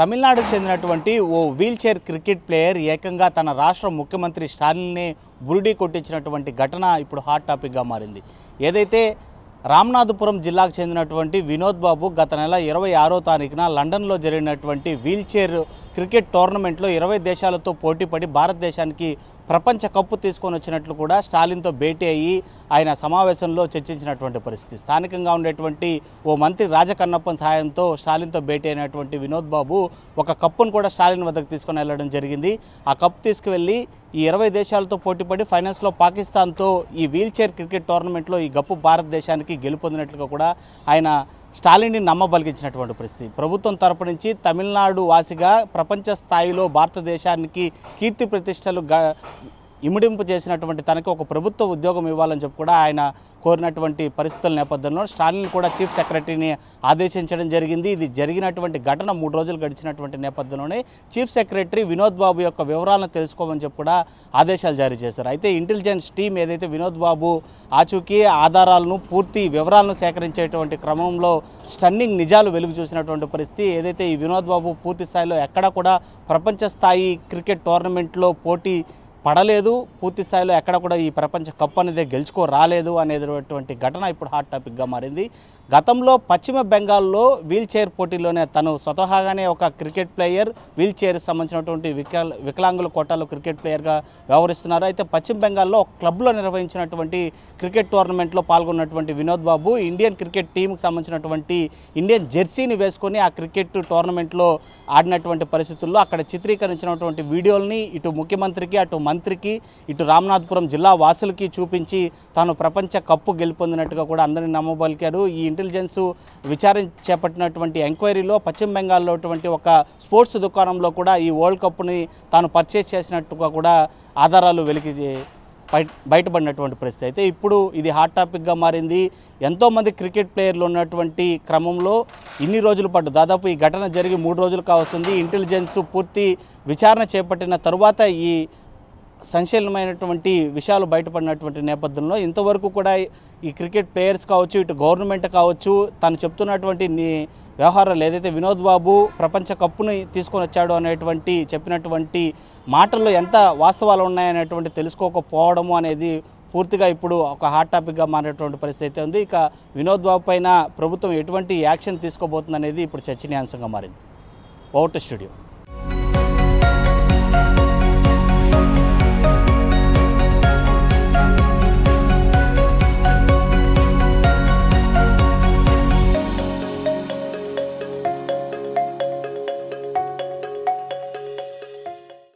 తమిళనాడుకు చెందినటువంటి ఓ wheelchair cricket player ఏకంగా తన రాష్ట్ర ముఖ్యమంత్రి స్టాలిన్ని బురిడీ కొట్టించినటువంటి ఘటన ఇప్పుడు హాట్ టాపిక్గా మారింది ఏదైతే రామనాథపురం జిల్లాకు చెందినటువంటి వినోద్ బాబు గత నెల ఇరవై ఆరో తారీఖున లండన్లో జరిగినటువంటి వీల్చైర్ క్రికెట్ టోర్నమెంట్లో ఇరవై దేశాలతో పోటీపడి భారతదేశానికి ప్రపంచ కప్పు తీసుకొని వచ్చినట్లు కూడా స్టాలిన్తో భేటీ అయ్యి ఆయన సమావేశంలో చర్చించినటువంటి పరిస్థితి స్థానికంగా ఉండేటువంటి ఓ మంత్రి రాజకన్నప్పన్ సహాయంతో స్టాలిన్తో భేటీ అయినటువంటి వినోద్ బాబు ఒక కప్పును కూడా స్టాలిన్ వద్దకు తీసుకొని వెళ్ళడం జరిగింది ఆ కప్పు తీసుకువెళ్ళి ఈ ఇరవై దేశాలతో పోటీపడి ఫైనల్స్లో పాకిస్తాన్తో ఈ వీల్చైర్ క్రికెట్ టోర్నమెంట్లో ఈ గప్పు భారతదేశానికి గెలుపొందినట్లుగా కూడా ఆయన స్టాలిన్ని నమ్మబలిగించినటువంటి పరిస్థితి ప్రభుత్వం తరపు నుంచి తమిళనాడు వాసిగా ప్రపంచ స్థాయిలో భారతదేశానికి కీర్తి ప్రతిష్టలు ఇమిడింపు చేసినటువంటి తనకి ఒక ప్రభుత్వ ఉద్యోగం ఇవ్వాలని చెప్పి కూడా ఆయన కోరినటువంటి పరిస్థితుల నేపథ్యంలో స్టాలిన్ కూడా చీఫ్ సెక్రటరీని ఆదేశించడం జరిగింది ఇది జరిగినటువంటి ఘటన మూడు రోజులు గడిచినటువంటి నేపథ్యంలోనే చీఫ్ సెక్రటరీ వినోద్ బాబు యొక్క వివరాలను తెలుసుకోమని చెప్పి కూడా ఆదేశాలు జారీ చేశారు అయితే ఇంటెలిజెన్స్ టీం ఏదైతే వినోద్ బాబు ఆచూకీ ఆధారాలను పూర్తి వివరాలను సేకరించేటువంటి క్రమంలో స్టన్నింగ్ నిజాలు వెలుగు చూసినటువంటి పరిస్థితి ఏదైతే ఈ వినోద్ బాబు పూర్తి స్థాయిలో ఎక్కడా కూడా ప్రపంచ స్థాయి క్రికెట్ టోర్నమెంట్లో పోటీ పడలేదు పూర్తి స్థాయిలో ఎక్కడ కూడా ఈ ప్రపంచ కప్పు అనేది గెలుచుకో రాలేదు అనేటువంటి ఘటన ఇప్పుడు హాట్ టాపిక్గా మారింది గతంలో పశ్చిమ బెంగాల్లో వీల్ చైర్ పోటీలోనే తను స్వతహాగానే ఒక క్రికెట్ ప్లేయర్ వీల్ చైర్ సంబంధించినటువంటి వికల్ వికలాంగుల కోటాలో క్రికెట్ ప్లేయర్గా వ్యవహరిస్తున్నారు అయితే పశ్చిమ బెంగాల్లో ఒక క్లబ్లో నిర్వహించినటువంటి క్రికెట్ టోర్నమెంట్లో పాల్గొన్నటువంటి వినోద్ బాబు ఇండియన్ క్రికెట్ టీంకి సంబంధించినటువంటి ఇండియన్ జెర్సీని వేసుకొని ఆ క్రికెట్ టోర్నమెంట్లో ఆడినటువంటి పరిస్థితుల్లో అక్కడ చిత్రీకరించినటువంటి వీడియోల్ని ఇటు ముఖ్యమంత్రికి అటు మంత్రికి ఇటు రామనాథపురం జిల్లా వాసులకి చూపించి తాను ప్రపంచ కప్పు గెలుపొందినట్టుగా కూడా అందరిని నమ్మబలికాడు ఈ ఇంటెలిజెన్స్ విచారణ చేపట్టినటువంటి ఎంక్వైరీలో పశ్చిమ బెంగాల్లో ఒక స్పోర్ట్స్ దుకాణంలో కూడా ఈ వరల్డ్ కప్ని తాను పర్చేస్ చేసినట్టుగా కూడా ఆధారాలు వెలికి బయటపడినటువంటి పరిస్థితి అయితే ఇప్పుడు ఇది హాట్ టాపిక్గా మారింది ఎంతోమంది క్రికెట్ ప్లేయర్లు ఉన్నటువంటి క్రమంలో ఇన్ని రోజులు పాటు దాదాపు ఈ ఘటన జరిగి మూడు రోజులు కావస్తుంది ఇంటెలిజెన్స్ పూర్తి విచారణ చేపట్టిన తరువాత ఈ సంచలనమైనటువంటి విషయాలు బయటపడినటువంటి నేపథ్యంలో ఇంతవరకు కూడా ఈ క్రికెట్ ప్లేయర్స్ కావచ్చు ఇటు గవర్నమెంట్ కావచ్చు తను చెప్తున్నటువంటి వ్యవహారాలు ఏదైతే వినోద్ బాబు ప్రపంచ కప్పుని తీసుకొని వచ్చాడు అనేటువంటి చెప్పినటువంటి మాటల్లో ఎంత వాస్తవాలు ఉన్నాయనేటువంటి తెలుసుకోకపోవడము అనేది పూర్తిగా ఇప్పుడు ఒక హాట్ టాపిక్గా మారినటువంటి పరిస్థితి అయితే ఉంది ఇక వినోద్ బాబు పైన ప్రభుత్వం ఎటువంటి యాక్షన్ తీసుకోబోతుంది అనేది ఇప్పుడు చర్చనీయాంశంగా మారింది ఓటర్ స్టూడియో